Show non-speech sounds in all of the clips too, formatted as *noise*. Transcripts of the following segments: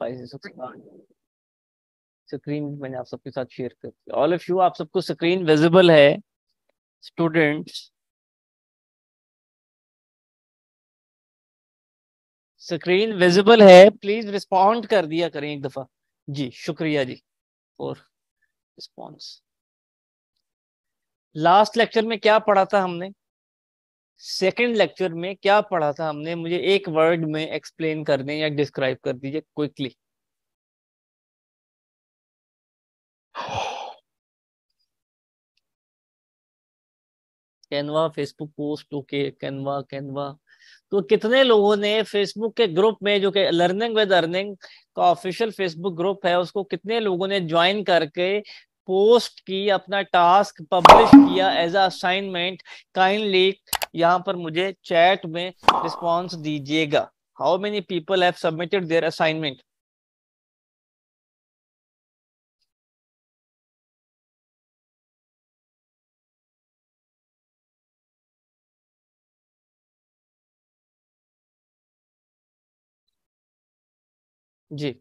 File screen मैंने आप सबके साथ शेयर कर दिया ऑल ऑफ यू आप सबको स्क्रीन विजिबल है स्टूडेंट्स स्क्रीन विजिबल है प्लीज रिस्पॉन्ड कर दिया करें एक दफा जी शुक्रिया जी और रिस्पॉन्स लास्ट लेक्चर में क्या पढ़ा था हमने सेकेंड लेक्चर में क्या पढ़ा था हमने मुझे एक वर्ड में एक्सप्लेन कर दें या डिस्क्राइब कर दीजिए quickly Canva Facebook post okay Canva Canva तो कितने लोगों ने फेसबुक के ग्रुप में जो कि लर्निंग विद अर्निंग का ऑफिशियल फेसबुक ग्रुप है उसको कितने लोगों ने ज्वाइन करके पोस्ट की अपना टास्क पब्लिश किया एज असाइनमेंट काइंडली यहाँ पर मुझे चैट में रिस्पॉन्स दीजिएगा how many people have submitted their assignment जी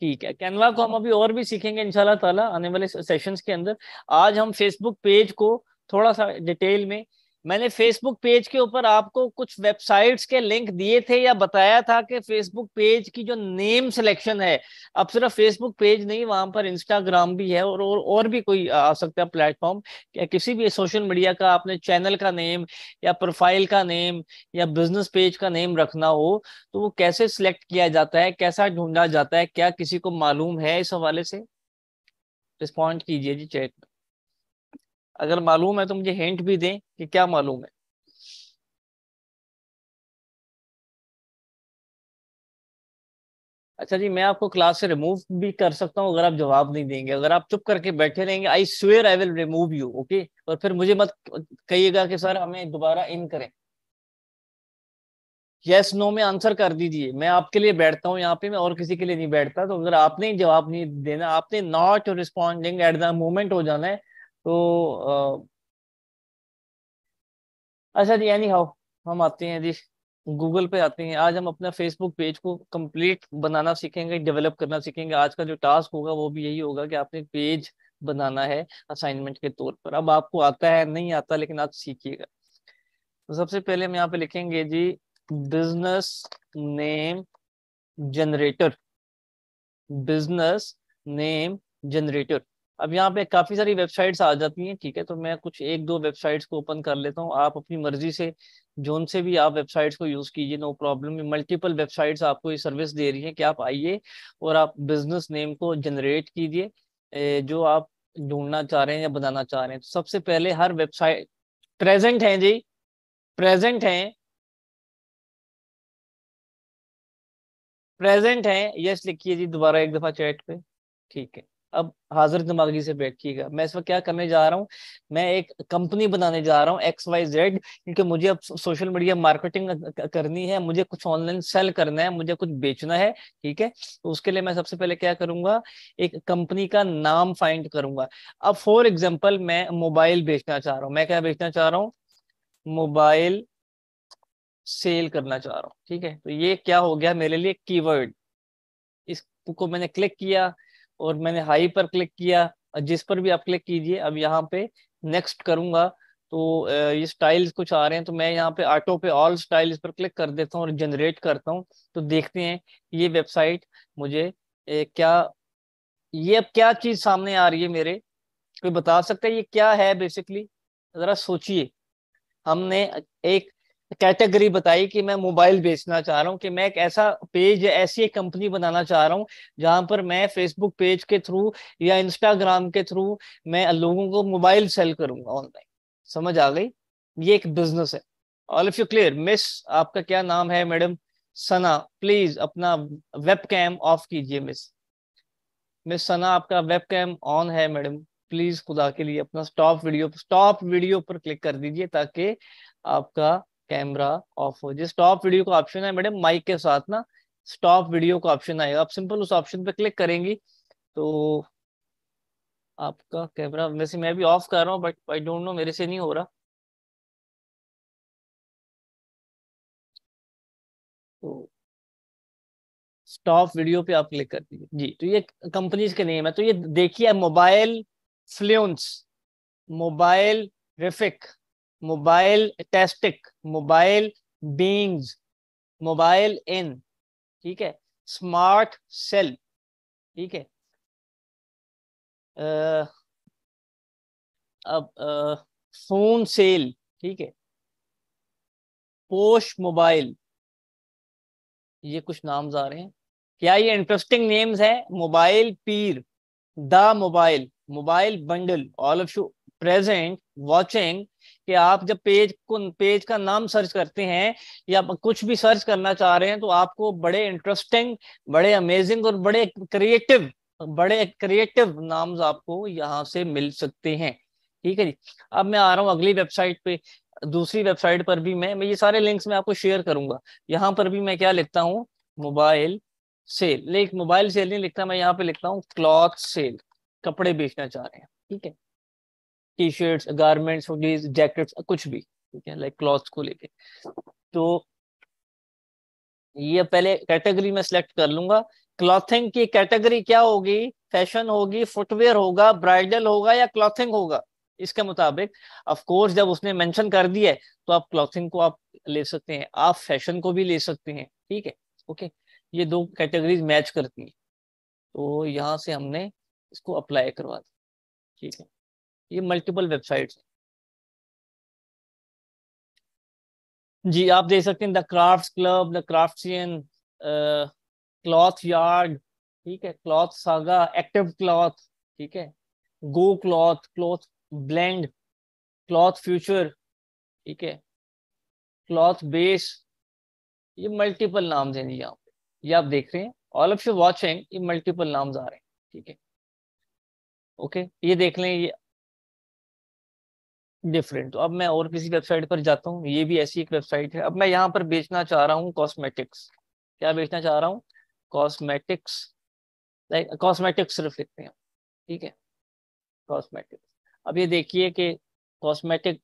ठीक है कैनवा को हम अभी और भी सीखेंगे इनशाला ताला आने वाले सेशंस के अंदर आज हम फेसबुक पेज को थोड़ा सा डिटेल में मैंने फेसबुक पेज के ऊपर आपको कुछ वेबसाइट्स के लिंक दिए थे या बताया था कि फेसबुक पेज की जो नेम सिलेक्शन है अब सिर्फ फेसबुक पेज नहीं वहां पर इंस्टाग्राम भी है और और, और भी कोई आ सकता है प्लेटफॉर्म या किसी भी सोशल मीडिया का आपने चैनल का नेम या प्रोफाइल का नेम या बिजनेस पेज का नेम रखना हो तो वो कैसे सिलेक्ट किया जाता है कैसा ढूंढा जाता है क्या किसी को मालूम है इस हवाले से रिस्पॉन्ड कीजिए जी चैट में अगर मालूम है तो मुझे हिंट भी दें कि क्या मालूम है अच्छा जी मैं आपको क्लास से रिमूव भी कर सकता हूँ अगर आप जवाब नहीं देंगे अगर आप चुप करके बैठे रहेंगे I swear I will remove you okay और फिर मुझे मत कहिएगा कि सर हमें दोबारा इन करें यस yes, नो no में आंसर कर दीजिए मैं आपके लिए बैठता हूँ यहाँ पे मैं और किसी के लिए नहीं बैठता तो अगर आपने जवाब नहीं देना आपने not responding at the moment हो जाना है तो आ, अच्छा जी यानी हाउ हम आते हैं जी गूगल पे आते हैं आज हम अपना फेसबुक पेज को कंप्लीट बनाना सीखेंगे डेवलप करना सीखेंगे आज का जो टास्क होगा वो भी यही होगा कि आपने पेज बनाना है असाइनमेंट के तौर पर अब आपको आता है नहीं आता लेकिन आप सीखिएगा तो सबसे पहले हम यहाँ पे लिखेंगे जी business name generator business name generator अब यहाँ पे काफ़ी सारी वेबसाइट्स आ जाती हैं ठीक है तो मैं कुछ एक दो वेबसाइट्स को ओपन कर लेता हूँ आप अपनी मर्जी से जोन से भी आप वेबसाइट्स को यूज़ कीजिए नो प्रॉब्लम मल्टीपल वेबसाइट्स आपको ये सर्विस दे रही है कि आप आइए और आप बिजनेस नेम को जनरेट कीजिए जो आप ढूंढना चाह रहे हैं या बनाना चाह रहे हैं तो सबसे पहले हर वेबसाइट प्रेजेंट हैं जी प्रेजेंट हैं प्रेजेंट हैं यस लिखिए जी दोबारा एक दफ़ा चैट पे ठीक है अब हाजिर दिमागी से बैठिएगा मैं इस वक्त क्या करने जा रहा हूँ मैं एक कंपनी बनाने जा रहा हूँ एक्स वाई जेड क्योंकि मुझे अब सोशल मीडिया मार्केटिंग करनी है मुझे कुछ ऑनलाइन सेल करना है मुझे कुछ बेचना है ठीक है तो उसके लिए मैं सबसे पहले क्या करूंगा एक कंपनी का नाम फाइंड करूंगा अब फॉर एग्जाम्पल मैं मोबाइल बेचना चाह रहा हूँ मैं क्या बेचना चाह रहा हूँ मोबाइल सेल करना चाह रहा हूँ ठीक है तो ये क्या हो गया मेरे लिए की इसको मैंने क्लिक किया और मैंने हाई पर क्लिक किया जिस पर भी आप क्लिक कीजिए अब यहाँ पे नेक्स्ट करूंगा तो ये स्टाइल्स कुछ आ रहे हैं तो मैं यहाँ पे ऑटो पे ऑल स्टाइल्स पर क्लिक कर देता हूँ और जनरेट करता हूँ तो देखते हैं ये वेबसाइट मुझे क्या ये अब क्या चीज सामने आ रही है मेरे कोई बता सकता है ये क्या है बेसिकली जरा सोचिए हमने एक कैटेगरी बताई कि मैं मोबाइल बेचना चाह रहा हूँ कि मैं एक ऐसा पेज ऐसी एक कंपनी बनाना चाह रहा हूँ जहां पर मैं फेसबुक पेज के थ्रू या इंस्टाग्राम के थ्रू मैं लोगों को मोबाइल सेल करूंगा ऑनलाइन समझ आ गई ये एक बिजनेस है all if you clear miss आपका क्या नाम है मैडम सना प्लीज अपना वेब कैम ऑफ कीजिए मिस मिस सना आपका वेब कैम ऑन है मैडम प्लीज खुदा के लिए अपना स्टॉप वीडियो स्टॉप वीडियो पर क्लिक कर दीजिए ताकि आपका कैमरा ऑफ हो जिस स्टॉप वीडियो का ऑप्शन है मैडम माइक के साथ ना स्टॉप वीडियो का ऑप्शन आएगा आप सिंपल उस ऑप्शन पे क्लिक करेंगी तो आपका कैमरा वैसे मैं भी ऑफ कर रहा हूँ बट आई डोंट नो मेरे से नहीं हो रहा तो स्टॉप वीडियो पे आप क्लिक कर दीजिए जी तो ये कंपनीज के नेम है तो ये देखिए मोबाइल फ्लूंस मोबाइल रिफिक मोबाइल टेस्टिक मोबाइल बींग्स मोबाइल इन ठीक है स्मार्ट सेल ठीक है अब फोन सेल ठीक है पोश मोबाइल ये कुछ नाम्स आ रहे हैं क्या ये इंटरेस्टिंग नेम्स है mobile peer the mobile mobile bundle all of शू प्रेजेंट वॉचिंग कि आप जब पेज को पेज का नाम सर्च करते हैं या कुछ भी सर्च करना चाह रहे हैं तो आपको बड़े इंटरेस्टिंग बड़े अमेजिंग और बड़े क्रिएटिव बड़े क्रिएटिव नाम्स आपको यहाँ से मिल सकते हैं ठीक है जी अब मैं आ रहा हूँ अगली वेबसाइट पे दूसरी वेबसाइट पर भी मैं मैं ये सारे लिंक्स मैं आपको शेयर करूंगा यहाँ पर भी मैं क्या लिखता हूँ मोबाइल सेल लेकिन मोबाइल सेल नहीं लिखता मैं यहाँ पे लिखता हूँ क्लॉथ सेल कपड़े बेचना चाह रहे हैं ठीक है T shirt garments hoodies jackets कुछ भी ठीक है लाइक क्लॉथ को लेके तो ये पहले कैटेगरी में सिलेक्ट कर लूंगा क्लॉथिंग की कैटेगरी क्या होगी फैशन होगी फुटवेयर होगा ब्राइडल होगा या क्लॉथिंग होगा इसके मुताबिक ऑफ कोर्स जब उसने मेंशन कर दिया है तो आप क्लॉथिंग को आप ले सकते हैं आप फैशन को भी ले सकते हैं ठीक है ओके ये दो कैटेगरीज मैच करती हैं तो यहाँ से हमने इसको अप्लाई करवा दिया ठीक है ये मल्टीपल वेबसाइट्स जी आप देख सकते हैं the craft club the craftian cloth yard ठीक है क्लॉथ सागा एक्टिव क्लॉथ ठीक है go cloth cloth blend cloth future ठीक है क्लॉथ बेस ये मल्टीपल नाम हैं जी यहाँ पे ये आप देख रहे हैं ऑल ऑफ यू वॉचिंग ये मल्टीपल नाम्स आ रहे हैं ठीक है ओके ये देख लें ये डिफरेंट तो अब मैं और किसी वेबसाइट पर जाता हूँ ये भी ऐसी एक वेबसाइट है अब मैं यहाँ पर बेचना चाह रहा हूँ कॉस्मेटिक्स क्या बेचना चाह रहा हूँ कॉस्मेटिक्स लाइक कॉस्मेटिक्स सिर्फ लिखते हैं ठीक है कॉस्मेटिक्स अब ये देखिए कि कॉस्मेटिक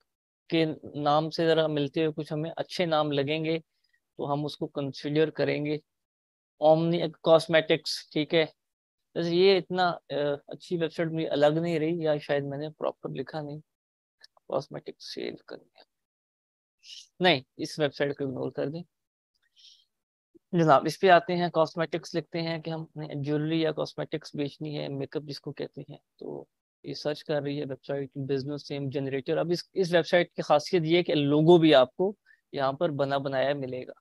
के नाम से ज़रा मिलते हुए कुछ हमें अच्छे नाम लगेंगे तो हम उसको कंसिडर करेंगे ओमनी कॉस्मेटिक्स ठीक है जैसे ये इतना अच्छी वेबसाइट मुझे अलग नहीं रही या शायद मैंने प्रॉपर लिखा नहीं कॉस्मेटिक सेव कर दिया नहीं इस वेबसाइट को इग्नोर कर दें जनाब इस पे आते हैं कॉस्मेटिक्स लिखते हैं कि हमने ज्वेलरी या कॉस्मेटिक्स बेचनी है मेकअप जिसको कहते हैं तो ये सर्च कर रही है वेबसाइट बिजनेस सेम जनरेटर अब इस इस वेबसाइट की खासियत ये है कि लोगो भी आपको यहाँ पर बना बनाया मिलेगा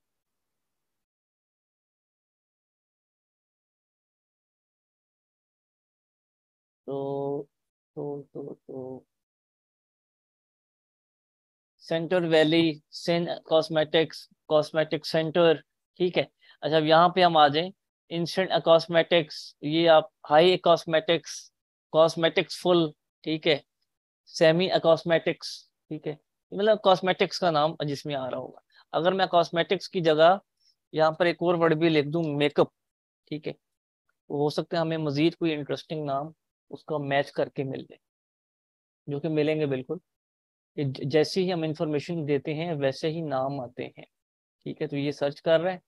तो तो तो तो centre valley sin cosmetics cosmetic centre ठीक है अच्छा यहाँ पे हम आ जाएं इंस्टेंट कॉस्मेटिक्स ये आप हाई कॉस्मेटिक्स कॉस्मेटिक्स फुल ठीक है सेमी कॉस्मेटिक्स ठीक है मतलब कॉस्मेटिक्स का नाम जिसमें आ रहा होगा अगर मैं कॉस्मेटिक्स की जगह यहाँ पर एक और वर्ड भी लिख दूँ मेकअप ठीक है तो हो सकता है हमें मजीद कोई इंटरेस्टिंग नाम उसका मैच करके मिल जाए जो कि मिलेंगे बिल्कुल जैसे ही हम इंफॉर्मेशन देते हैं वैसे ही नाम आते हैं ठीक है तो ये सर्च कर रहे हैं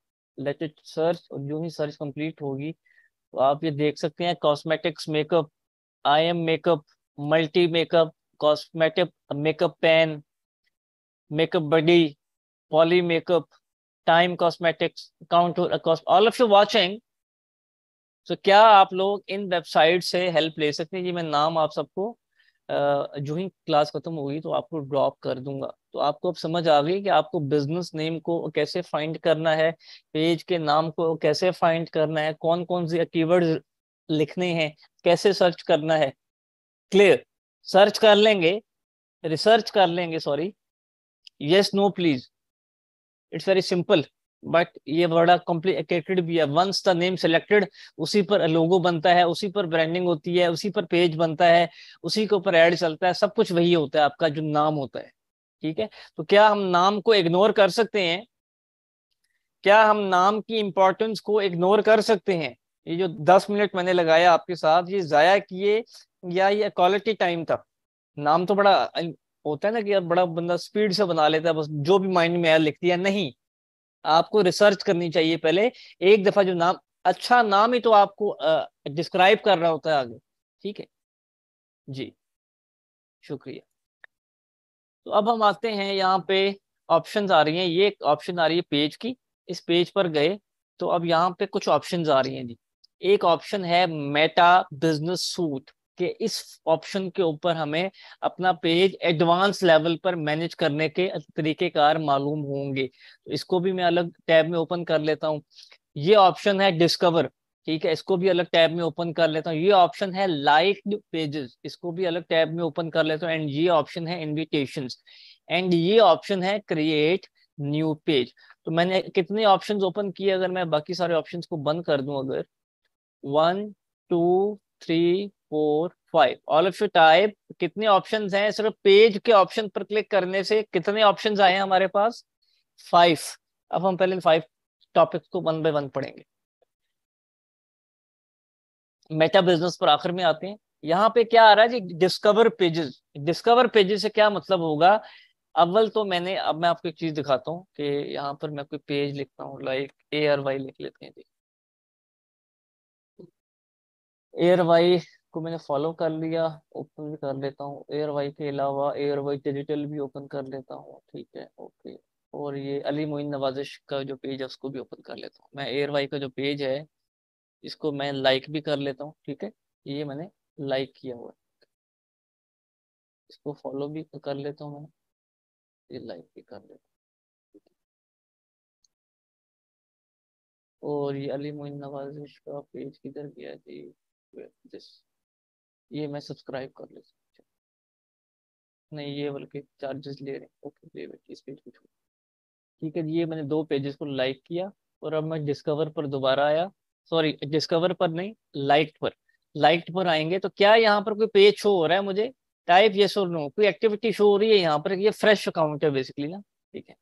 लेट इट सर्च और जो ही सर्च कंप्लीट होगी तो आप ये देख सकते हैं cosmetics makeup I am makeup multi makeup cosmetic makeup pen makeup buddy poly makeup time cosmetics account all of you watching तो क्या आप लोग इन वेबसाइट से हेल्प ले सकते हैं जी मैं नाम आप सबको जो ही क्लास खत्म होगी तो आपको ड्रॉप कर दूंगा तो आपको अब समझ आ गई कि आपको बिजनेस नेम को कैसे फाइंड करना है पेज के नाम को कैसे फाइंड करना है कौन कौन से कीवर्ड लिखने हैं कैसे सर्च करना है क्लियर सर्च कर लेंगे रिसर्च कर लेंगे sorry yes no please it's very simple but ये बड़ा कॉम्प्लिकेटेड भी है वंस द नेम सेलेक्टेड उसी पर लोगो बनता है उसी पर ब्रांडिंग होती है उसी पर पेज बनता है उसी के ऊपर एड चलता है सब कुछ वही होता है आपका जो नाम होता है ठीक है तो क्या हम नाम को इग्नोर कर सकते हैं क्या हम नाम की इम्पोर्टेंस को इग्नोर कर सकते हैं ये जो दस मिनट मैंने लगाया आपके साथ ये जाया किए या ये क्वालिटी टाइम था नाम तो बड़ा होता है ना कि बड़ा बंदा स्पीड से बना लेता है बस जो भी माइंड में आया लिख दिया नहीं आपको रिसर्च करनी चाहिए पहले एक दफा जो नाम अच्छा नाम ही तो आपको डिस्क्राइब कर रहा होता है आगे ठीक है जी शुक्रिया तो अब हम आते हैं यहाँ पे ऑप्शंस आ रही हैं ये ऑप्शन आ रही है पेज की इस पेज पर गए तो अब यहाँ पे कुछ ऑप्शंस आ रही हैं जी एक ऑप्शन है मेटा बिजनेस सूट कि इस ऑप्शन के ऊपर हमें अपना पेज एडवांस लेवल पर मैनेज करने के तरीकेकार मालूम होंगे तो इसको भी मैं अलग टैब में ओपन कर लेता हूँ ये ऑप्शन है डिस्कवर ठीक है इसको भी अलग टैब में ओपन कर लेता हूँ ये ऑप्शन है लाइक पेजेस इसको भी अलग टैब में ओपन कर लेता हूँ एंड ये ऑप्शन है इन्विटेशन एंड ये ऑप्शन है क्रिएट न्यू पेज तो मैंने कितने ऑप्शंस ओपन किए अगर मैं बाकी सारे ऑप्शंस को बंद कर दूं अगर one two three four five all of you type कितने ऑप्शन हैं सिर्फ पेज के ऑप्शन पर क्लिक करने से कितने ऑप्शन आए हैं हमारे पास फाइव अब हम पहले फाइव टॉपिक्स को वन बाय वन पढ़ेंगे मेटा बिजनेस पर आखिर में आते हैं यहाँ पे क्या आ रहा है जी डिस्कवर पेजेस डिस्कवर पेजेस से क्या मतलब होगा अव्वल तो मैंने अब मैं आपको एक चीज दिखाता हूँ कि यहाँ पर मैं कोई पेज लिखता हूँ लाइक ए आर वाई लिख लेते हैं जी आर वाई को मैंने फॉलो कर लिया ओपन भी कर लेता हूँ एयर वाई के अलावा एयर वाई डिजिटल भी ओपन कर लेता हूँ ठीक है ओके और ये अली मोइन नवाजिश का जो पेज है उसको भी ओपन कर लेता हूँ मैं एयर वाई का जो पेज है इसको मैं लाइक भी कर लेता हूँ ठीक है ये मैंने लाइक किया हुआ है इसको फॉलो भी कर लेता हूँ मैं ये लाइक भी कर लेता और ये अली मोइन नवाजिश का पेज किधर गया जी दिस ये मैं सब्सक्राइब कर ले नहीं ये बल्कि चार्जेस ले रहे हैं ओके ले इस पेज पे छोड़ ठीक है ये मैंने दो पेजेस को लाइक किया और अब मैं डिस्कवर पर दोबारा आया सॉरी डिस्कवर पर नहीं लाइक पर लाइक पर आएंगे तो क्या यहाँ पर कोई पेज शो हो रहा है मुझे टाइप ये शो नो कोई एक्टिविटी शो हो रही है यहाँ पर ये फ्रेश अकाउंट है बेसिकली ना ठीक है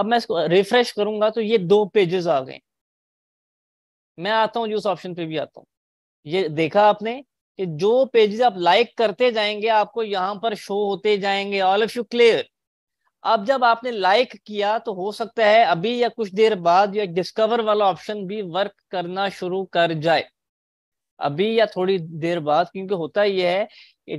अब मैं इसको रिफ्रेश करूंगा तो ये दो पेजेस आ गए मैं आता हूँ उस ऑप्शन पे भी आता हूँ ये देखा आपने कि जो पेजेस आप लाइक करते जाएंगे आपको यहाँ पर शो होते जाएंगे ऑल ऑफ यू क्लियर अब जब आपने लाइक किया तो हो सकता है अभी या कुछ देर बाद या डिस्कवर वाला ऑप्शन भी वर्क करना शुरू कर जाए अभी या थोड़ी देर बाद क्योंकि होता यह है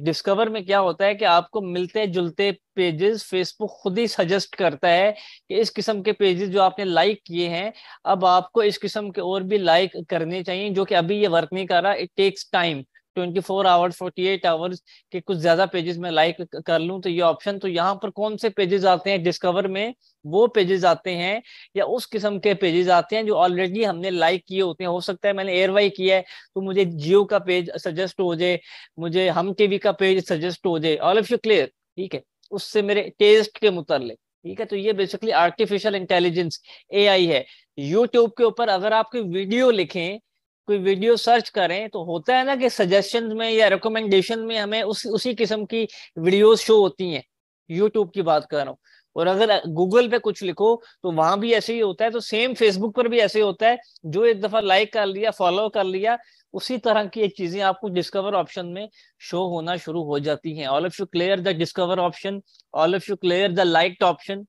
डिस्कवर में क्या होता है कि आपको मिलते जुलते पेजेस फेसबुक खुद ही सजेस्ट करता है कि इस किस्म के पेजेस जो आपने लाइक किए हैं अब आपको इस किस्म के और भी लाइक करने चाहिए जो कि अभी ये वर्क नहीं कर रहा it takes time twenty four hours forty eight hours के कुछ ज्यादा पेजेस में लाइक कर लूँ तो ये ऑप्शन तो यहाँ पर कौन से पेजेस आते हैं डिस्कवर में वो पेजेस आते हैं या उस किस्म के पेजेस आते हैं जो ऑलरेडी हमने लाइक किए होते हैं हो सकता है मैंने एयर वाई किया है तो मुझे जियो का पेज सजेस्ट हो जाए मुझे हम टीवी का पेज सजेस्ट हो जाए ऑल ऑफ यू क्लियर ठीक है उससे मेरे टेस्ट के मुतालिक ठीक है तो ये बेसिकली आर्टिफिशियल इंटेलिजेंस ए है यूट्यूब के ऊपर अगर कोई वीडियो लिखें कोई वीडियो सर्च करें तो होता है ना कि सजेशन में या रिकमेंडेशन में हमें उस उसी किस्म की वीडियोस शो होती हैं यूट्यूब की बात कर रहा हूँ और अगर गूगल पे कुछ लिखो तो वहां भी ऐसे ही होता है तो सेम फेसबुक पर भी ऐसे होता है जो एक दफा लाइक कर लिया फॉलो कर लिया उसी तरह की एक चीजें आपको डिस्कवर ऑप्शन में शो होना शुरू हो जाती हैं all of you clear the discover option all of you clear the like option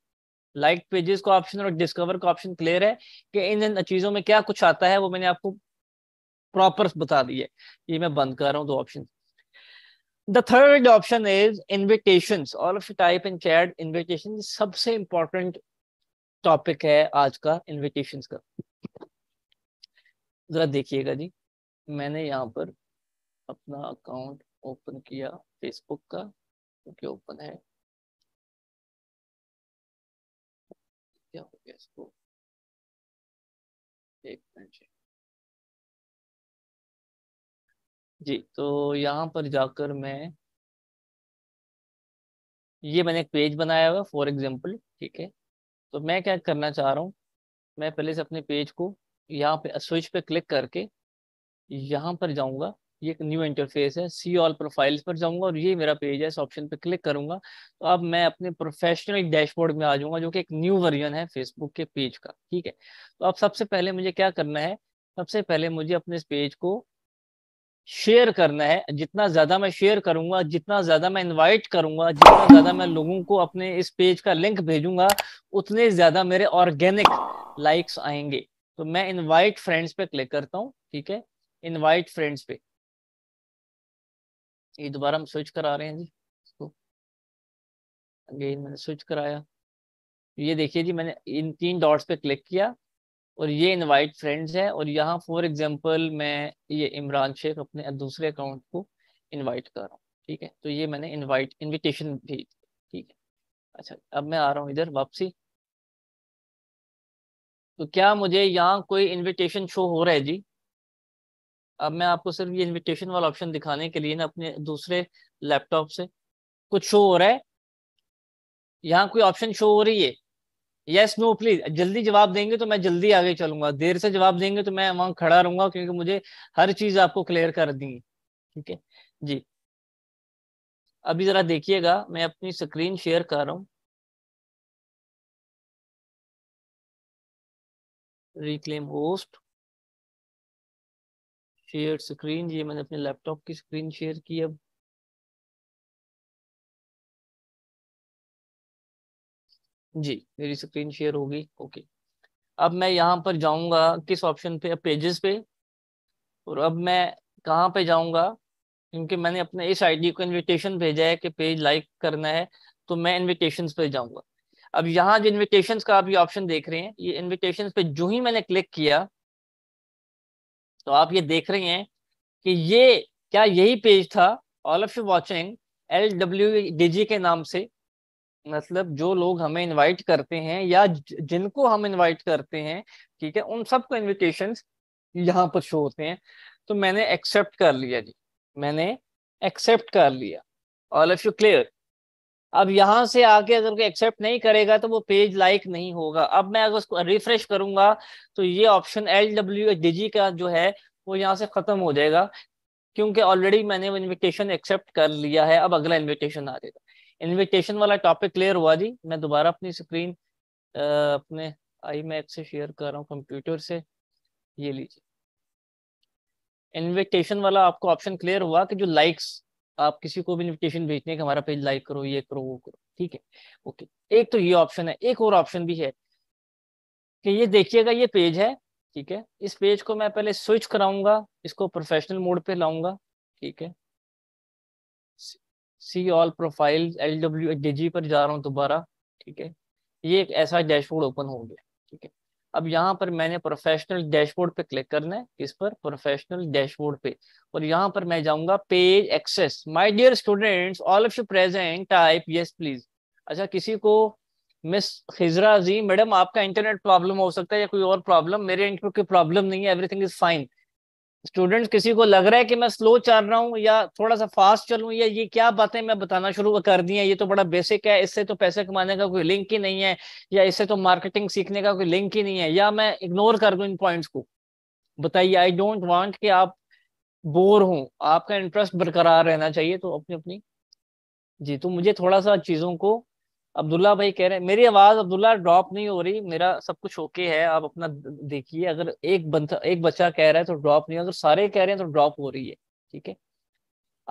like pages का ऑप्शन और डिस्कवर का ऑप्शन क्लियर है कि इन इन चीजों में क्या कुछ आता है वो मैंने आपको प्रॉपर बता दिए ये मैं बंद कर रहा हूँ दो option the third option is invitation all of type in chat invitation सबसे इम्पोर्टेंट टॉपिक है आज का इन्विटेशन का जरा देखिएगा जी मैंने यहाँ पर अपना अकाउंट ओपन किया फेसबुक का क्योंकि ओपन है क्या हो गया इसको एक मिनट जी तो यहाँ पर जाकर मैं ये मैंने एक पेज बनाया हुआ फॉर एग्जांपल ठीक है तो मैं क्या करना चाह रहा हूँ मैं पहले से अपने पेज को यहाँ पे स्विच पे क्लिक करके यहाँ पर जाऊँगा ये एक न्यू इंटरफेस है सी ऑल प्रोफाइल्स पर जाऊँगा और ये मेरा पेज है इस ऑप्शन पे क्लिक करूँगा तो अब मैं अपने प्रोफेशनल डैशबोर्ड में आ जाऊँगा जो कि एक न्यू वर्जन है फेसबुक के पेज का ठीक है तो अब सबसे पहले मुझे क्या करना है सबसे पहले मुझे अपने इस पेज को शेयर करना है जितना ज्यादा मैं शेयर करूंगा जितना ज्यादा मैं इनवाइट करूंगा जितना ज्यादा मैं लोगों को अपने इस पेज का लिंक भेजूंगा उतने ज्यादा मेरे ऑर्गेनिक लाइक्स आएंगे तो मैं इनवाइट फ्रेंड्स पे क्लिक करता हूँ ठीक है इनवाइट फ्रेंड्स पे ये दोबारा हम स्विच करा रहे हैं जी इसको अगेन मैंने स्विच कराया ये देखिए जी मैंने इन तीन डॉट्स पे क्लिक किया और ये इनवाइट फ्रेंड्स है और यहाँ फॉर एग्जांपल मैं ये इमरान शेख अपने दूसरे अकाउंट को इनवाइट कर रहा हूँ ठीक है तो ये मैंने इनवाइट इनविटेशन भेज ठीक है अच्छा अब मैं आ रहा हूँ इधर वापसी तो क्या मुझे यहाँ कोई इनविटेशन शो हो रहा है जी अब मैं आपको सिर्फ ये इनविटेशन वाला ऑप्शन दिखाने के लिए ना अपने दूसरे लैपटॉप से कुछ शो हो रहा है यहाँ कोई ऑप्शन शो हो रही है यस नो प्लीज जल्दी जवाब देंगे तो मैं जल्दी आगे चलूंगा देर से जवाब देंगे तो मैं वहां खड़ा रहूंगा क्योंकि मुझे हर चीज आपको क्लियर कर दी ठीक है जी अभी जरा देखिएगा मैं अपनी स्क्रीन शेयर कर रहा हूँ रिक्लेम होस्ट शेयर स्क्रीन ये मैंने अपने लैपटॉप की स्क्रीन शेयर की अब जी मेरी स्क्रीन शेयर होगी ओके अब मैं यहाँ पर जाऊँगा किस ऑप्शन पे पेजेस पे और अब मैं कहाँ पे जाऊँगा क्योंकि मैंने अपने इस आईडी को इनविटेशन भेजा है कि पेज लाइक करना है तो मैं इनविटेशंस पे जाऊँगा अब यहाँ जो इनविटेशन का आप ये ऑप्शन देख रहे हैं ये इन्विटेशन पे जो ही मैंने क्लिक किया तो आप ये देख रहे हैं कि ये क्या यही पेज था all of you watching L W D G के नाम से मतलब जो लोग हमें इनवाइट करते हैं या जिनको हम इनवाइट करते हैं ठीक है उन सबको इन्विटेशन यहाँ पर शो होते हैं तो मैंने एक्सेप्ट कर लिया जी मैंने एक्सेप्ट कर लिया ऑल ऑफ यू क्लियर अब यहाँ से आके अगर कोई एक्सेप्ट नहीं करेगा तो वो पेज लाइक नहीं होगा अब मैं अगर उसको रिफ्रेश करूंगा तो ये option L W H D G का जो है वो यहाँ से खत्म हो जाएगा क्योंकि ऑलरेडी मैंने वो इन्विटेशन एक्सेप्ट कर लिया है अब अगला इन्विटेशन आ जाएगा इन्विटेशन वाला टॉपिक क्लियर हुआ जी मैं दोबारा अपनी स्क्रीन अपने आई मैप से शेयर कर रहा हूँ कंप्यूटर से ये लीजिए इन्विटेशन वाला आपको ऑप्शन क्लियर हुआ कि जो लाइक्स आप किसी को भी इन्विटेशन भेजने का हमारा पेज लाइक करो ये करो वो करो ठीक है ओके एक तो ये ऑप्शन है एक और ऑप्शन भी है कि ये देखिएगा ये पेज है ठीक है इस पेज को मैं पहले स्विच कराऊंगा इसको प्रोफेशनल मोड पे लाऊंगा ठीक है see all profile L W पर जा रहा हूँ दोबारा ठीक है ये एक ऐसा डैशबोर्ड ओपन हो गया ठीक है अब यहाँ पर मैंने प्रोफेशनल डैशबोर्ड पे क्लिक करना है किस पर प्रोफेशनल डैशबोर्ड पे और यहाँ पर मैं जाऊँगा page access my dear students all of you present type yes please अच्छा किसी को मिस खिजरा जी मैडम आपका इंटरनेट प्रॉब्लम हो सकता है या कोई और प्रॉब्लम मेरे इंटरनेट की प्रॉब्लम नहीं है एवरीथिंग इज फाइन स्टूडेंट्स किसी को लग रहा है कि मैं स्लो चल रहा हूँ या थोड़ा सा फास्ट चलूँ या ये क्या बातें मैं बताना शुरू कर दी है ये तो बड़ा बेसिक है इससे तो पैसे कमाने का कोई लिंक ही नहीं है या इससे तो मार्केटिंग सीखने का कोई लिंक ही नहीं है या मैं इग्नोर कर दूँ इन पॉइंट्स को बताइए आई डोंट वॉन्ट कि आप बोर हों आपका इंटरेस्ट बरकरार रहना चाहिए तो अपनी अपनी जी तो मुझे थोड़ा सा चीज़ों को अब्दुल्ला भाई कह रहे हैं मेरी आवाज अब्दुल्ला ड्रॉप नहीं हो रही मेरा सब कुछ ओके है आप अपना देखिए अगर एक बंदा एक बच्चा कह रहा है तो ड्रॉप नहीं अगर सारे कह रहे हैं तो ड्रॉप हो रही है ठीक है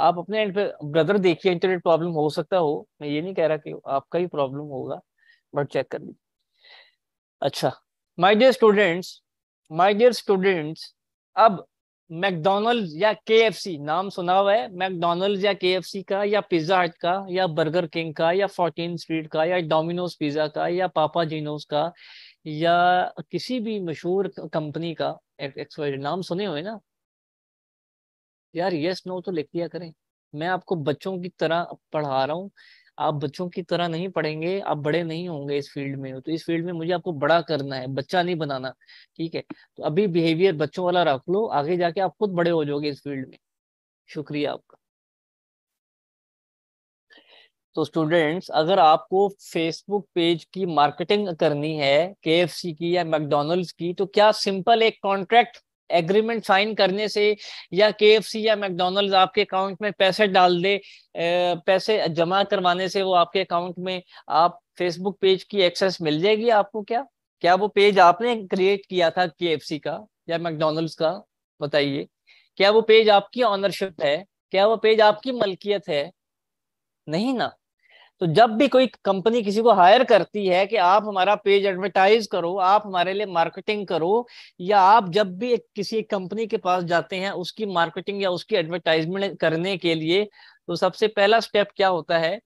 आप अपने एंड पे ब्रदर देखिए इंटरनेट प्रॉब्लम हो सकता हो मैं ये नहीं कह रहा कि आपका ही प्रॉब्लम होगा बट चेक कर लीजिए अच्छा my dear students my dear students अब मैकडोनल्ड या के नाम सुना हुआ है मैकडोनल्ड या के का या पिज्जा हट का या बर्गर किंग का या फोर्टीन स्ट्रीट का या डोमिनोज पिज्जा का या पापा जीनोज का या किसी भी मशहूर कंपनी का नाम सुने हुए ना यार यस नो तो लिख दिया करें मैं आपको बच्चों की तरह पढ़ा रहा हूँ आप बच्चों की तरह नहीं पढ़ेंगे आप बड़े नहीं होंगे इस फील्ड में तो इस फील्ड में मुझे आपको बड़ा करना है बच्चा नहीं बनाना ठीक है तो अभी बिहेवियर बच्चों वाला रख लो आगे जाके आप खुद बड़े हो जाओगे इस फील्ड में शुक्रिया आपका तो स्टूडेंट्स अगर आपको फेसबुक पेज की मार्केटिंग करनी है के की या मैकडोनल्ड की तो क्या सिंपल एक कॉन्ट्रैक्ट एग्रीमेंट साइन करने से या के या मैकडोनल्ड आपके अकाउंट में पैसे डाल दे पैसे जमा करवाने से वो आपके अकाउंट में आप फेसबुक पेज की एक्सेस मिल जाएगी आपको क्या क्या वो पेज आपने क्रिएट किया था के का या मैकडोनल्ड्स का बताइए क्या वो पेज आपकी ऑनरशिप है क्या वो पेज आपकी मलकियत है नहीं ना तो जब भी कोई कंपनी किसी को हायर करती है कि आप हमारा पेज एडवर्टाइज करो आप हमारे लिए मार्केटिंग करो या आप जब भी एक किसी एक कंपनी के पास जाते हैं उसकी मार्केटिंग या उसकी एडवर्टाइजमेंट करने के लिए तो सबसे पहला स्टेप क्या होता है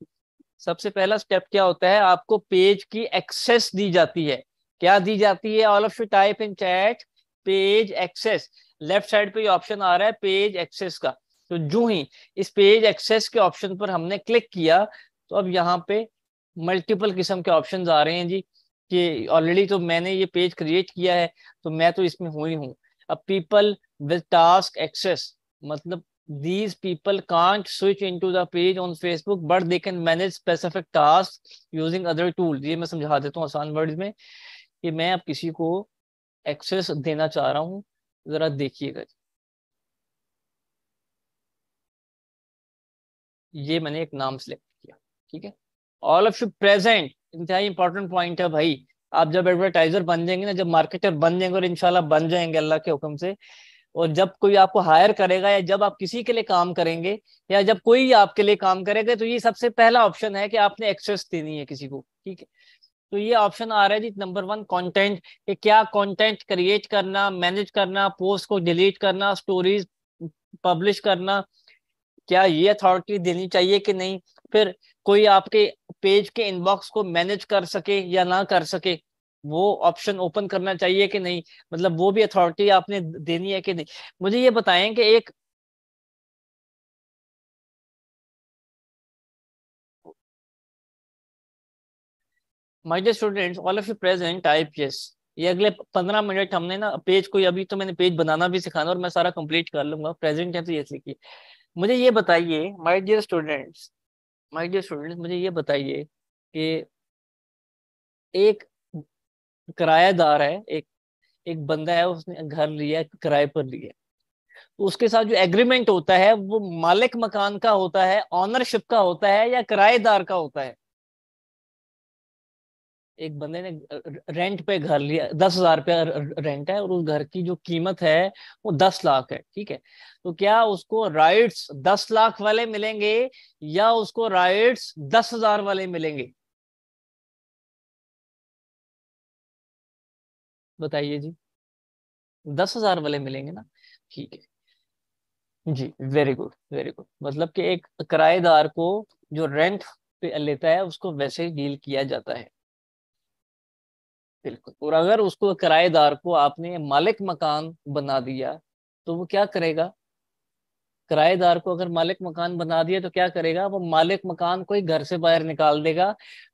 सबसे पहला स्टेप क्या होता है आपको पेज की एक्सेस दी जाती है क्या दी जाती है all of you type in chat page access left side पे ऑप्शन आ रहा है पेज एक्सेस का तो जो ही इस पेज एक्सेस के ऑप्शन पर हमने क्लिक किया तो अब यहाँ पे मल्टीपल किस्म के ऑप्शन आ रहे हैं जी कि ऑलरेडी तो मैंने ये पेज क्रिएट किया है तो मैं तो इसमें हुई हूँ अब पीपल विद टास्क एक्सेस मतलब these people can't switch into the page on Facebook but they can manage specific task using other tool ये मैं समझा देता हूँ आसान वर्ड में कि मैं अब किसी को एक्सेस देना चाह रहा हूँ जरा देखिएगा ये मैंने एक नाम सेलेक्ट ठीक है ऑल ऑफ शुड प्रेजेंट इंतहा इंपॉर्टेंट पॉइंट है भाई आप जब एडवर्टाइजर बन जाएंगे ना जब मार्केटर बन जाएंगे और इनशाला बन जाएंगे अल्लाह के हुक्म से और जब कोई आपको हायर करेगा या जब आप किसी के लिए काम करेंगे या जब कोई आपके लिए काम करेगा तो ये सबसे पहला ऑप्शन है कि आपने एक्सेस देनी है किसी को ठीक है तो ये ऑप्शन आ रहा है जी नंबर वन कंटेंट कि क्या कंटेंट क्रिएट करना मैनेज करना पोस्ट को डिलीट करना स्टोरीज पब्लिश करना क्या ये अथॉरिटी देनी चाहिए कि नहीं फिर कोई आपके पेज के इनबॉक्स को मैनेज कर सके या ना कर सके वो ऑप्शन ओपन करना चाहिए कि नहीं मतलब वो भी अथॉरिटी आपने देनी है कि नहीं मुझे ये बताएं कि एक my dear students all of you present yes ये अगले पंद्रह मिनट हमने ना पेज को अभी तो मैंने पेज बनाना भी सिखाना और मैं सारा कंप्लीट कर लूंगा प्रेजेंट है तो ये सीखिए मुझे ये बताइए my dear students my dear students मुझे ये बताइए कि एक किराएदार है एक एक बंदा है उसने घर लिया किराए पर लिया तो उसके साथ जो एग्रीमेंट होता है वो मालिक मकान का होता है ऑनरशिप का होता है या किराएदार का होता है एक बंदे ने रेंट पे घर लिया दस हजार रुपया रेंट है और उस घर की जो कीमत है वो दस लाख है ठीक है तो क्या उसको राइट्स दस लाख वाले मिलेंगे या उसको राइट्स दस हजार वाले मिलेंगे बताइए जी दस हजार वाले मिलेंगे ना ठीक है जी वेरी गुड वेरी गुड मतलब कि एक किराएदार को जो रेंट पे लेता है उसको वैसे डील किया जाता है बिल्कुल और अगर उसको किराएदार को आपने मालिक मकान बना दिया तो वो क्या करेगा किराएदार को अगर मालिक मकान बना दिया तो क्या करेगा वो मालिक मकान को ही घर से बाहर निकाल देगा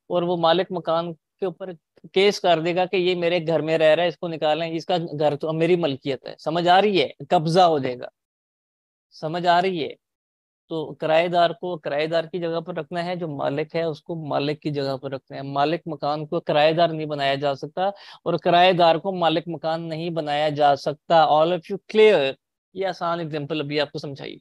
और वो मालिक मकान के ऊपर केस कर देगा कि ये मेरे घर में रह रहा है इसको निकालें इसका घर तो मेरी मलकियत है समझ आ रही है कब्जा हो जाएगा समझ आ रही है तो किराएदार को किराएदार की जगह पर रखना है जो मालिक है उसको मालिक की जगह पर रखना है मालिक मकान को किराएदार नहीं बनाया जा सकता और किराएदार को मालिक मकान नहीं बनाया जा सकता ऑल ऑफ यू क्लियर ये आसान एग्जाम्पल अभी आपको समझाइए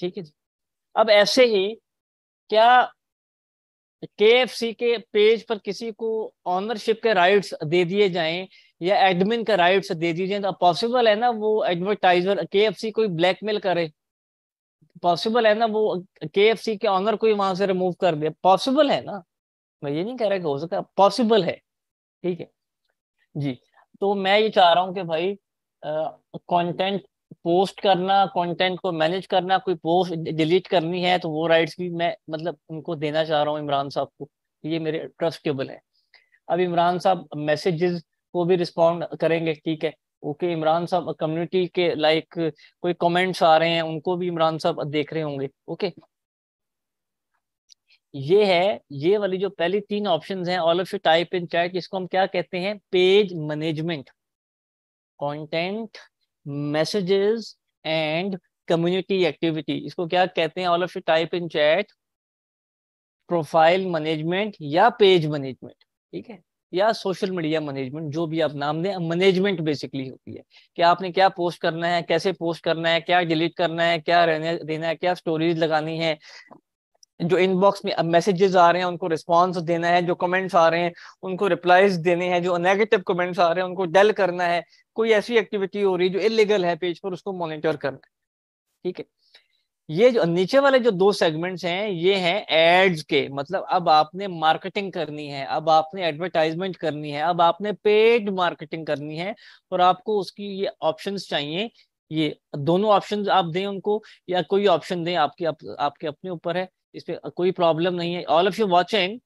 ठीक है जी अब ऐसे ही क्या के के पेज पर किसी को ऑनरशिप के राइट्स दे दिए जाएं या एडमिन का राइट्स दे दिए जाएं तो पॉसिबल है ना वो एडवर्टाइजर के कोई ब्लैकमेल करे पॉसिबल है ना वो के के ऑनर को वहां से रिमूव कर दे पॉसिबल है ना मैं ये नहीं कह रहा कि हो सकता पॉसिबल है ठीक है जी तो मैं ये चाह रहा हूँ कि भाई कंटेंट पोस्ट करना कंटेंट को मैनेज करना कोई पोस्ट डिलीट करनी है तो वो राइट्स भी मैं मतलब उनको देना चाह रहा हूँ इमरान साहब को ये मेरे ट्रस्टेबल है अब इमरान साहब मैसेजेस को भी रिस्पॉन्ड करेंगे ठीक है ओके इमरान साहब कम्युनिटी के लाइक कोई कमेंट्स आ रहे हैं उनको भी इमरान साहब देख रहे होंगे ओके ये है ये वाली जो पहली तीन ऑप्शंस हैं all of you type in chat इसको हम क्या कहते हैं page management content messages and community activity इसको क्या कहते हैं all of you type in chat profile management या पेज मैनेजमेंट ठीक है या सोशल मीडिया मैनेजमेंट जो भी आप नाम दें मैनेजमेंट बेसिकली होती है कि आपने क्या पोस्ट करना है कैसे पोस्ट करना है क्या डिलीट करना है क्या रहने देना है क्या स्टोरीज लगानी है जो इनबॉक्स में मैसेजेस आ रहे हैं उनको रिस्पॉन्स देना है जो कमेंट्स आ रहे हैं उनको रिप्लाईज देने हैं जो नेगेटिव कमेंट्स आ रहे हैं उनको डेल करना है कोई ऐसी एक्टिविटी हो रही है जो इलीगल है पेज पर उसको मॉनिटर करना है ठीक है ये जो नीचे वाले जो दो सेगमेंट्स हैं ये हैं एड्स के मतलब अब आपने मार्केटिंग करनी है अब आपने एडवर्टाइजमेंट करनी है अब आपने पेड मार्केटिंग करनी है और आपको उसकी ये ऑप्शंस चाहिए ये दोनों ऑप्शंस आप दें उनको या कोई ऑप्शन दें आपके आप, आपके अपने ऊपर है इस पर कोई प्रॉब्लम नहीं है ऑल ऑफ यू वॉचिंग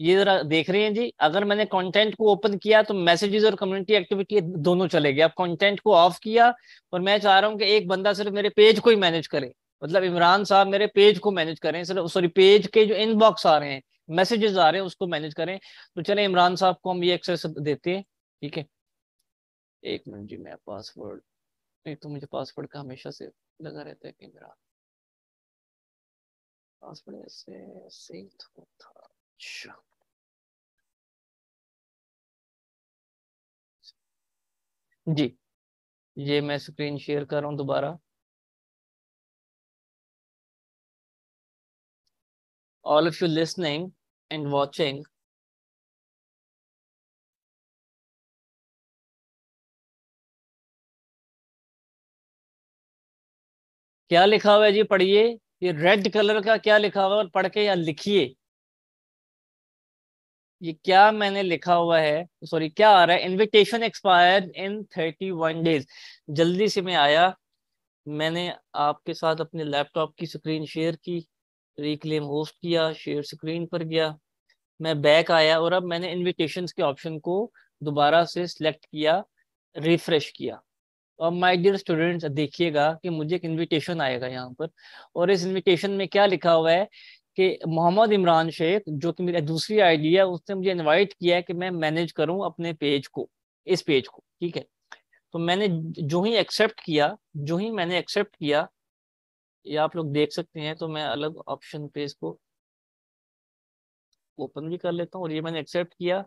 ये जरा देख रहे हैं जी अगर मैंने कंटेंट को ओपन किया तो मैसेजेस और कम्युनिटी एक्टिविटी दोनों चले गए अब कंटेंट को ऑफ किया और मैं चाह रहा हूँ कि एक बंदा सिर्फ मेरे पेज को ही मैनेज करे मतलब इमरान साहब मेरे पेज को मैनेज करें सिर्फ सॉरी पेज के जो इनबॉक्स आ रहे हैं मैसेजेस आ रहे हैं उसको मैनेज करें तो चले इमरान साहब को हम ये एक्सेस देते हैं ठीक है एक मिनट जी मैं पासवर्ड नहीं तो मुझे पासवर्ड का हमेशा से लगा रहता है कि Imran Let's put it as a touch. जी ये मैं स्क्रीन शेयर कर रहा हूं दोबारा all of you listening and watching क्या लिखा हुआ है जी पढ़िए ये रेड कलर का क्या लिखा हुआ है पढ़ के या लिखिए ये क्या मैंने लिखा हुआ है सॉरी क्या आ रहा है invitation expire in thirty one days जल्दी से मैं आया मैंने आपके साथ अपने लैपटॉप की स्क्रीन शेयर की रिक्लेम होस्ट किया शेयर स्क्रीन पर गया मैं बैक आया और अब मैंने इनविटेशंस के ऑप्शन को दोबारा से सिलेक्ट किया रिफ्रेश किया अब माई डियर स्टूडेंट्स देखिएगा कि मुझे एक इन्विटेशन आएगा यहाँ पर और इस इन्विटेशन में क्या लिखा हुआ है कि मोहम्मद इमरान शेख जो कि मेरी दूसरी आईडी है उसने मुझे इनवाइट किया है कि मैं मैनेज करूँ अपने पेज को इस पेज को ठीक है तो मैंने जो ही एक्सेप्ट किया जो ही मैंने एक्सेप्ट किया ये आप लोग देख सकते हैं तो मैं अलग ऑप्शन पेज को ओपन भी कर लेता हूँ और ये मैंने एक्सेप्ट किया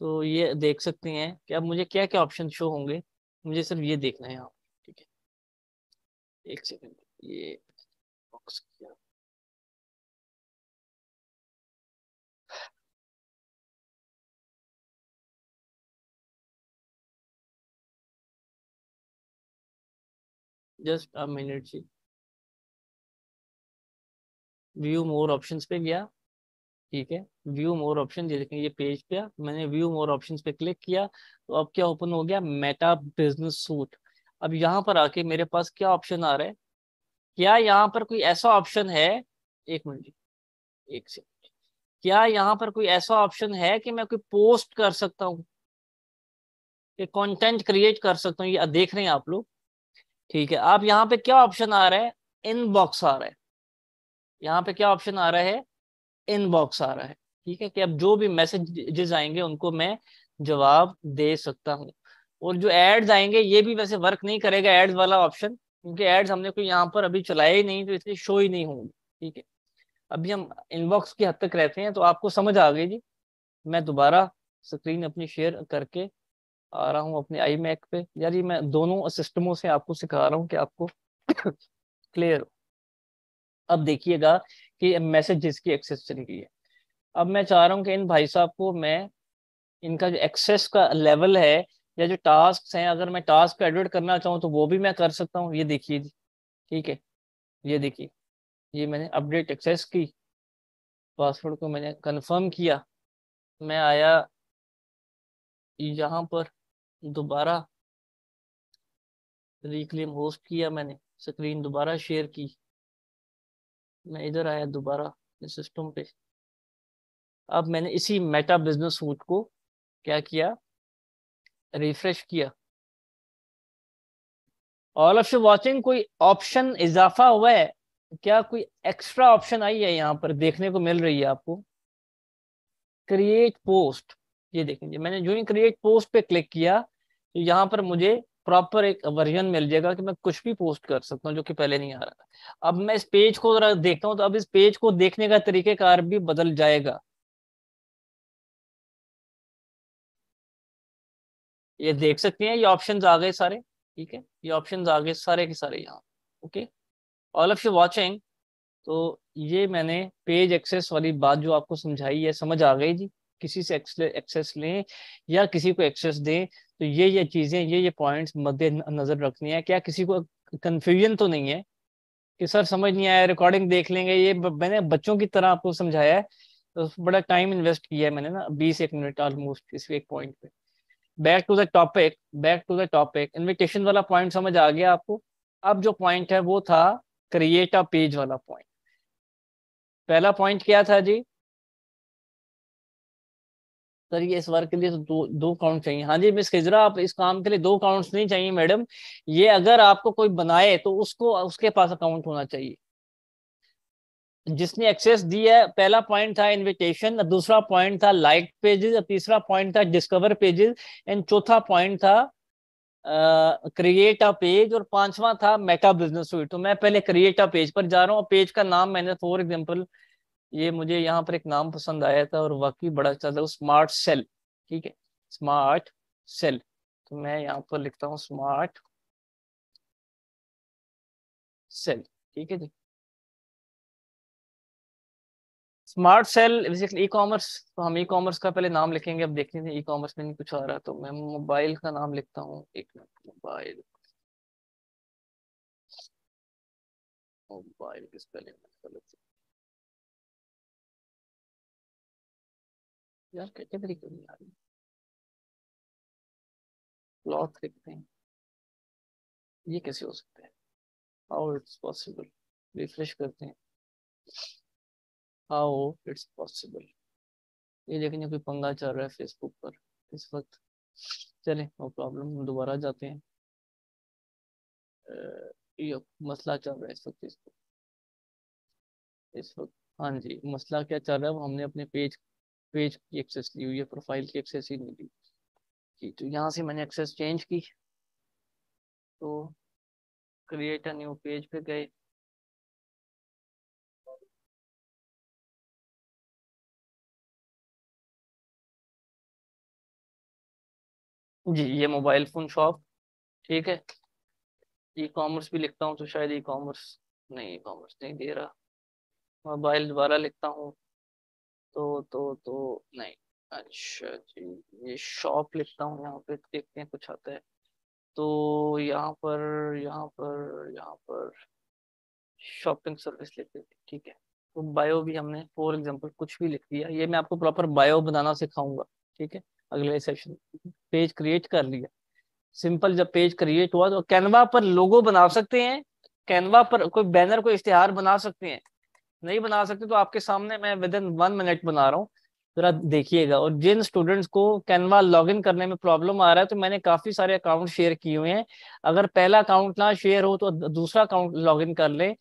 तो ये देख सकते हैं कि अब मुझे क्या क्या ऑप्शन शो होंगे मुझे सिर्फ ये देखना है यहाँ ठीक है एक सेकेंड ये बॉक्स किया जस्ट अ मिनट जी व्यू मोर ऑप्शंस पे गया ठीक है व्यू मोर ऑप्शन ये देखें ये पेज पे मैंने व्यू मोर ऑप्शंस पे क्लिक किया तो अब क्या ओपन हो गया मेटा बिजनेस सूट अब यहाँ पर आके मेरे पास क्या ऑप्शन आ रहा है क्या यहाँ पर कोई ऐसा ऑप्शन है एक मिनट एक सेकेंड क्या यहाँ पर कोई ऐसा ऑप्शन है कि मैं कोई पोस्ट कर सकता हूँ कंटेंट क्रिएट कर सकता हूँ ये देख रहे हैं आप लोग ठीक है आप यहाँ पे क्या ऑप्शन आ रहा है इनबॉक्स आ रहा है यहाँ पे क्या ऑप्शन आ रहा है इनबॉक्स आ रहा है ठीक है कि अब जो भी मैसेजेस आएंगे उनको मैं जवाब दे सकता हूँ और जो एड्स आएंगे ये भी वैसे वर्क नहीं करेगा एड्स वाला ऑप्शन क्योंकि एड्स हमने कोई यहाँ पर अभी चलाया ही नहीं तो इसलिए शो ही नहीं होंगे ठीक है अभी हम इनबॉक्स की हद तक रहते हैं तो आपको समझ आ गई जी मैं दोबारा स्क्रीन अपनी शेयर करके आ रहा हूँ अपने आई मैक पे यार ये मैं दोनों सिस्टमों से आपको सिखा रहा हूँ कि आपको क्लियर *coughs* हो अब देखिएगा कि मैसेज जिसकी एक्सेस चल गई है अब मैं चाह रहा हूँ कि इन भाई साहब को मैं इनका जो एक्सेस का लेवल है या जो टास्क हैं अगर मैं टास्क एडिट करना चाहूँ तो वो भी मैं कर सकता हूँ ये देखिए जी ठीक है ये देखिए ये मैंने अपडेट एक्सेस की पासवर्ड को मैंने कंफर्म किया मैं आया यहाँ पर दोबारा रिक्लेम होस्ट किया मैंने स्क्रीन दोबारा शेयर की मैं इधर आया दोबारा सिस्टम पे अब मैंने इसी मेटा बिजनेस सूट को क्या किया रिफ्रेश किया ऑल ऑफ यू वॉचिंग कोई ऑप्शन इजाफा हुआ है क्या कोई एक्स्ट्रा ऑप्शन आई है यहाँ पर देखने को मिल रही है आपको क्रिएट पोस्ट ये देखेंगे मैंने जो ही क्रिएट पोस्ट पे क्लिक किया तो यहाँ पर मुझे प्रॉपर एक वर्जन मिल जाएगा कि मैं कुछ भी पोस्ट कर सकता हूँ जो कि पहले नहीं आ रहा अब मैं इस पेज को जरा देखता हूँ तो अब इस पेज को देखने का तरीकेकार भी बदल जाएगा ये देख सकते हैं ये ऑप्शंस आ गए सारे ठीक है ये ऑप्शंस आ गए सारे के सारे यहाँ okay all of you watching तो ये मैंने पेज एक्सेस वाली बात जो आपको समझाई है समझ आ गई जी किसी से एक्सेस लें या किसी को एक्सेस दें तो ये ये चीज़ें ये ये पॉइंट्स मद्देनजर रखनी है क्या किसी को कन्फ्यूजन तो नहीं है कि सर समझ नहीं आया रिकॉर्डिंग देख लेंगे ये मैंने बच्चों की तरह आपको समझाया है तो बड़ा टाइम इन्वेस्ट किया है मैंने ना बीस एक मिनट ऑलमोस्ट किसी एक पॉइंट पे back to the topic back to the topic invitation वाला पॉइंट समझ आ गया आपको अब जो पॉइंट है वो था क्रिएट अ पेज वाला पॉइंट पहला पॉइंट क्या था जी सर ये इस वर्क के लिए तो दो दो काउंट चाहिए हाँ जी मिस खिजरा आप इस काम के लिए दो काउंट्स नहीं चाहिए मैडम ये अगर आपको कोई बनाए तो उसको उसके पास अकाउंट होना चाहिए जिसने एक्सेस दी है पहला पॉइंट था इनविटेशन दूसरा पॉइंट था लाइक पेजेस तीसरा पॉइंट था डिस्कवर पेजेस एंड चौथा पॉइंट था क्रिएट अ पेज और पांचवा था मेटा बिजनेस सूट तो मैं पहले क्रिएट अ पेज पर जा रहा हूँ पेज का नाम मैंने फॉर एग्जाम्पल ये मुझे यहाँ पर एक नाम पसंद आया था और वाकई बड़ा अच्छा था स्मार्ट सेल ठीक है स्मार्ट सेल तो मैं यहाँ पर लिखता हूँ स्मार्ट सेल ठीक है जी smart sale basically ecommerce तो हम ई कॉमर्स का पहले नाम लिखेंगे अब देखते हैं ई कॉमर्स में नहीं कुछ आ रहा तो मैं मोबाइल का नाम लिखता हूँ एक मिनट मोबाइल मोबाइल किस पहले यार कैसे तरीके नहीं आ रही क्लॉथ लिखते हैं ये कैसे हो सकता है हाउ इट्स पॉसिबल रिफ्रेश करते हैं हाउ इट्स पॉसिबल ये देखने कोई पंगा चल रहा है फेसबुक पर इस वक्त चले नो प्रॉब्लम हम दोबारा जाते हैं ये मसला चल रहा है इस वक्त फेसबुक इस वक्त हाँ जी मसला क्या चल रहा है वो हमने अपने पेज पेज की एक्सेस ली हुई है प्रोफाइल की एक्सेस ही नहीं ली जी तो यहाँ से मैंने एक्सेस चेंज की तो क्रिएट अ न्यू पेज पे गए जी ये मोबाइल फ़ोन शॉप ठीक है ई कॉमर्स भी लिखता हूँ तो शायद ई कॉमर्स नहीं ई कॉमर्स नहीं दे रहा मोबाइल दोबारा लिखता हूँ तो तो तो नहीं अच्छा जी ये शॉप लिखता हूँ यहाँ पे देखते हैं कुछ आता है तो यहाँ पर यहाँ पर यहाँ पर शॉपिंग सर्विस लिख देते ठीक है तो बायो भी हमने फॉर एग्जांपल कुछ भी लिख दिया ये मैं आपको प्रॉपर बायो बनाना सिखाऊंगा ठीक है अगले सेशन पेज क्रिएट कर लिया सिंपल जब पेज क्रिएट हुआ तो कैनवा पर लोगो बना सकते हैं कैनवा पर कोई बैनर कोई इश्तेहार बना सकते हैं नहीं बना सकते तो आपके सामने मैं विद इन वन मिनट बना रहा हूँ जरा देखिएगा और जिन स्टूडेंट्स को कैनवा लॉगिन करने में प्रॉब्लम आ रहा है तो मैंने काफी सारे अकाउंट शेयर किए हुए हैं अगर पहला अकाउंट ना शेयर हो तो दूसरा अकाउंट लॉगिन कर लें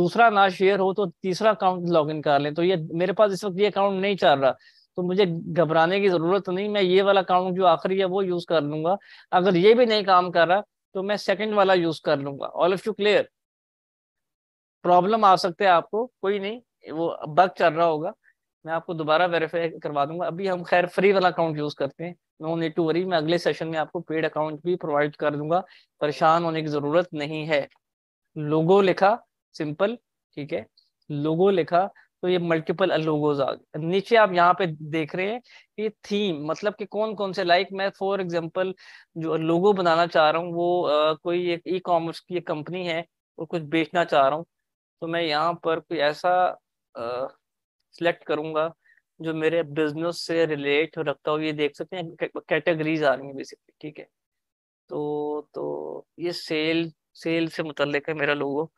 दूसरा ना शेयर हो तो तीसरा अकाउंट लॉगिन कर लें तो ये मेरे पास इस वक्त ये अकाउंट नहीं चल रहा तो मुझे घबराने की जरूरत नहीं मैं ये वाला अकाउंट जो आखिरी है वो यूज कर लूंगा अगर ये भी नहीं काम कर रहा तो मैं सेकंड वाला यूज कर लूंगा all of you clear problem आ सकते हैं आपको कोई नहीं वो बग चल रहा होगा मैं आपको दोबारा वेरीफाई करवा दूंगा अभी हम खैर फ्री वाला अकाउंट यूज करते हैं नो नीड टू वरी मैं अगले सेशन में आपको पेड अकाउंट भी प्रोवाइड कर दूंगा परेशान होने की जरूरत नहीं है लोगो लिखा सिंपल ठीक है लोगो लिखा तो ये मल्टीपल लोगोज आ गए नीचे आप यहाँ पे देख रहे हैं कि थीम मतलब कि कौन कौन से लाइक मैं फॉर एग्जांपल जो लोगो बनाना चाह रहा हूँ वो आ, कोई एक ई कॉमर्स की एक कंपनी है और कुछ बेचना चाह रहा हूँ तो मैं यहाँ पर कोई ऐसा सिलेक्ट करूँगा जो मेरे बिजनेस से रिलेट रखता हो ये देख सकते हैं कैटेगरीज आ रही हैं बेसिकली ठीक है तो तो ये सेल सेल से मुतल है मेरा लोगो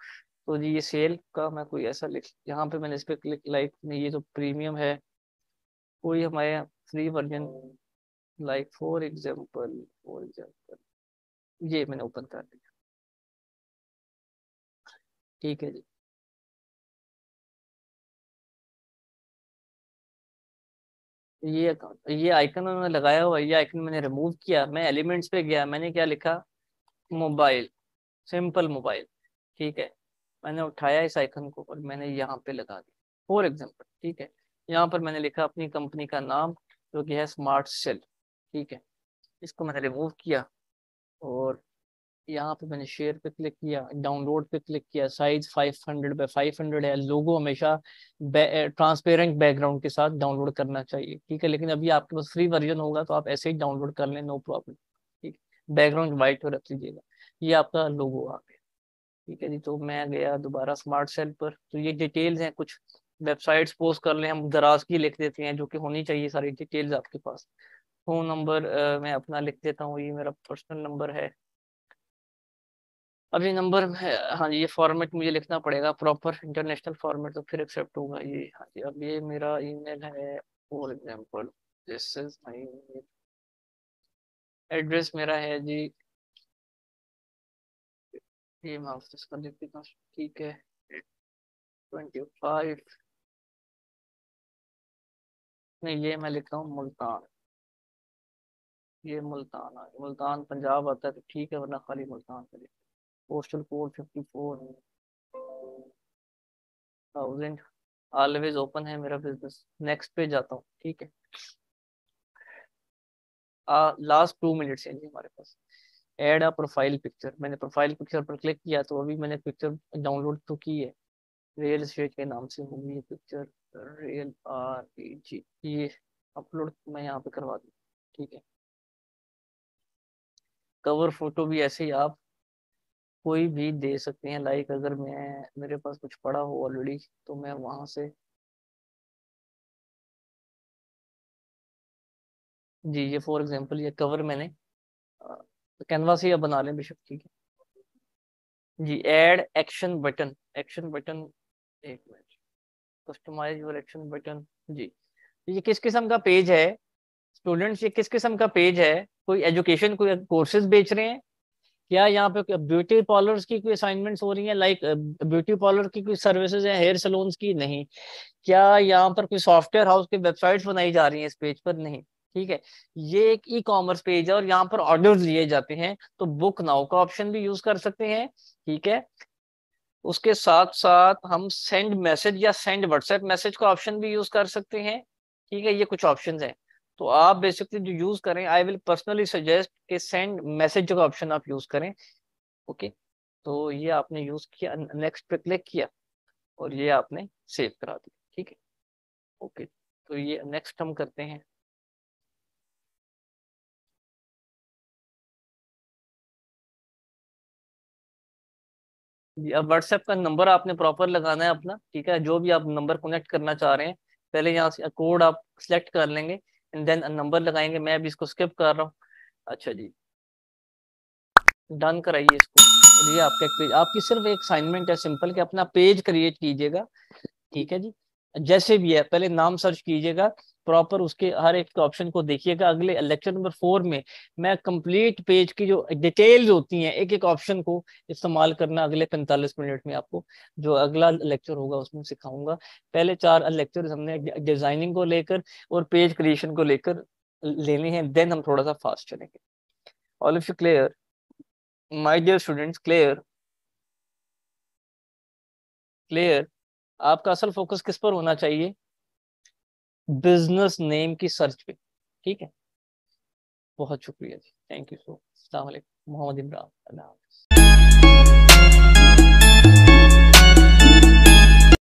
तो जी ये सेल का मैं कोई ऐसा लिख यहाँ पे मैंने इस पर क्लिक लाइक नहीं ये जो तो प्रीमियम है कोई हमारे free version like for example for example ये मैंने ओपन कर दिया ठीक है जी ये ये आइकन मैंने लगाया हुआ ये आइकन मैंने रिमूव किया मैं एलिमेंट्स पे गया मैंने क्या लिखा मोबाइल सिंपल मोबाइल ठीक है मैंने उठाया इस आइकन को और मैंने यहाँ पे लगा दिया फॉर एग्जाम्पल ठीक है यहाँ पर मैंने लिखा अपनी कंपनी का नाम जो कि है स्मार्ट सेल ठीक है इसको मैंने रिमूव किया और यहाँ पे मैंने शेयर पे क्लिक किया डाउनलोड पे क्लिक किया साइज 500 फाइव हंड्रेड है लोगो हमेशा ट्रांसपेरेंट बैकग्राउंड के साथ डाउनलोड करना चाहिए ठीक है लेकिन अभी आपके पास फ्री वर्जन होगा तो आप ऐसे ही डाउनलोड कर लें नो प्रॉब्लम ठीक बैकग्राउंड वाइट और रख लीजिएगा ये आपका लोगो आ गया ठीक है जी तो मैं गया दोबारा स्मार्ट सेल पर तो ये डिटेल्स हैं कुछ वेबसाइट्स पोस्ट कर लें हम दराज की लिख देते हैं जो कि होनी चाहिए सारी डिटेल्स आपके पास फ़ोन नंबर मैं अपना लिख देता हूँ ये मेरा पर्सनल नंबर है अब ये नंबर हाँ जी ये फॉर्मेट मुझे लिखना पड़ेगा प्रॉपर इंटरनेशनल फॉर्मेट तो फिर एक्सेप्ट होगा ये हाँ जी अब ये मेरा ईमेल है for example this is my address मेरा है जी ये माउस डिस्कनेक्ट बिकॉज ठीक है ट्वेंटी फाइव नहीं ये मैं लिख रहा हूँ मुल्तान ये मुल्तान है हाँ, मुल्तान पंजाब आता है तो ठीक है वरना खाली मुल्तान करिए postal code fifty four thousand always open है मेरा बिजनेस नेक्स्ट पे जाता हूँ ठीक है लास्ट टू मिनट्स हैं जी हमारे पास एड अ प्रोफाइल पिक्चर मैंने प्रोफाइल पिक्चर पर क्लिक किया तो अभी मैंने पिक्चर डाउनलोड तो की है रियल स्टेट के नाम से होगी e ये पिक्चर रियल आर ए जी ये अपलोड मैं यहाँ पे करवा दूँ ठीक है कवर फोटो भी ऐसे ही आप कोई भी दे सकते हैं लाइक अगर मैं मेरे पास कुछ पड़ा हो ऑलरेडी तो मैं वहाँ से जी ये फॉर एग्जांपल ये कवर मैंने तो कैनवास ही आप बना लें बेशक ठीक है जी add action button action button एक minute customize your action button जी तो ये किस किस्म का पेज है स्टूडेंट्स ये किस किस्म का पेज है कोई एजुकेशन कोई कोर्सेज बेच रहे हैं क्या यहाँ पे ब्यूटी पार्लर्स की कोई असाइनमेंट्स हो रही हैं लाइक ब्यूटी पार्लर की कोई सर्विसेज हैं हेयर सलोन्स की नहीं क्या यहाँ पर कोई सॉफ्टवेयर हाउस की वेबसाइट्स बनाई जा रही हैं इस पेज पर नहीं ठीक है ये एक ई कॉमर्स पेज है और यहाँ पर ऑर्डर लिए जाते हैं तो बुक नाउ का ऑप्शन भी यूज कर सकते हैं ठीक है उसके साथ साथ हम सेंड मैसेज या सेंड व्हाट्सएप मैसेज का ऑप्शन भी यूज कर सकते हैं ठीक है ये कुछ ऑप्शन हैं तो आप बेसिकली जो यूज करें आई विल पर्सनली सजेस्ट कि सेंड मैसेज का ऑप्शन आप यूज करें ओके तो ये आपने यूज किया नेक्स्ट पे क्लिक किया और ये आपने सेव करा दिया ठीक है ओके तो ये नेक्स्ट हम करते हैं व्हाट्सएप का नंबर आपने प्रॉपर लगाना है अपना ठीक है जो भी आप नंबर कनेक्ट करना चाह रहे हैं पहले यहाँ से कोड आप सिलेक्ट कर लेंगे एंड देन नंबर लगाएंगे मैं अभी इसको स्किप कर रहा हूँ अच्छा जी डन कराइए इसको ये आपका एक पेज आपकी सिर्फ एक असाइनमेंट है सिंपल कि अपना पेज क्रिएट कीजिएगा ठीक है जी जैसे भी है पहले नाम सर्च कीजिएगा प्रॉपर उसके हर एक ऑप्शन को देखिएगा अगले लेक्चर नंबर फोर में मैं कंप्लीट पेज की जो डिटेल्स होती हैं एक एक ऑप्शन को इस्तेमाल करना अगले पैंतालीस मिनट में आपको जो अगला लेक्चर होगा उसमें सिखाऊंगा पहले चार लेक्चर हमने डिजाइनिंग को लेकर और पेज क्रिएशन को लेकर लेने हैं देन हम थोड़ा सा फास्ट चलेंगे all of you clear my dear students clear clear आपका असल फोकस किस पर होना चाहिए बिजनेस नेम की सर्च पे ठीक है बहुत शुक्रिया जी thank you so much Mohammad Imran Allah